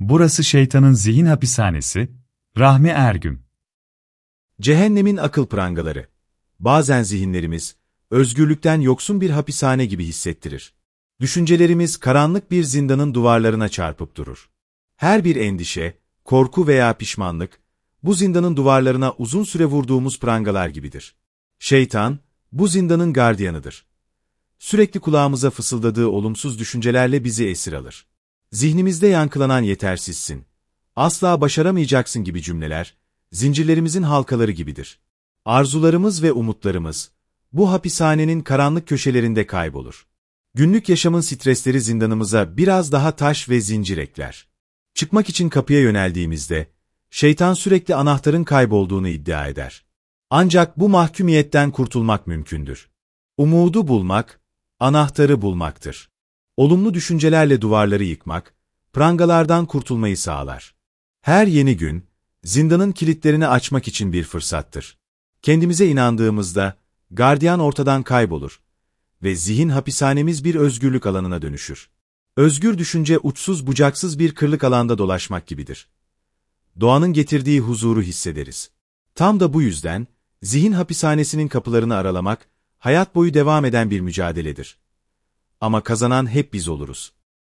Burası şeytanın zihin hapishanesi, Rahmi Ergün. Cehennemin akıl prangaları. Bazen zihinlerimiz, özgürlükten yoksun bir hapishane gibi hissettirir. Düşüncelerimiz karanlık bir zindanın duvarlarına çarpıp durur. Her bir endişe, korku veya pişmanlık, bu zindanın duvarlarına uzun süre vurduğumuz prangalar gibidir. Şeytan, bu zindanın gardiyanıdır. Sürekli kulağımıza fısıldadığı olumsuz düşüncelerle bizi esir alır. Zihnimizde yankılanan yetersizsin, asla başaramayacaksın gibi cümleler, zincirlerimizin halkaları gibidir. Arzularımız ve umutlarımız, bu hapishanenin karanlık köşelerinde kaybolur. Günlük yaşamın stresleri zindanımıza biraz daha taş ve zincir ekler. Çıkmak için kapıya yöneldiğimizde, şeytan sürekli anahtarın kaybolduğunu iddia eder. Ancak bu mahkumiyetten kurtulmak mümkündür. Umudu bulmak, anahtarı bulmaktır. Olumlu düşüncelerle duvarları yıkmak, prangalardan kurtulmayı sağlar. Her yeni gün, zindanın kilitlerini açmak için bir fırsattır. Kendimize inandığımızda, gardiyan ortadan kaybolur ve zihin hapishanemiz bir özgürlük alanına dönüşür. Özgür düşünce uçsuz bucaksız bir kırlık alanda dolaşmak gibidir. Doğanın getirdiği huzuru hissederiz. Tam da bu yüzden, zihin hapishanesinin kapılarını aralamak, hayat boyu devam eden bir mücadeledir. Ama kazanan hep biz oluruz.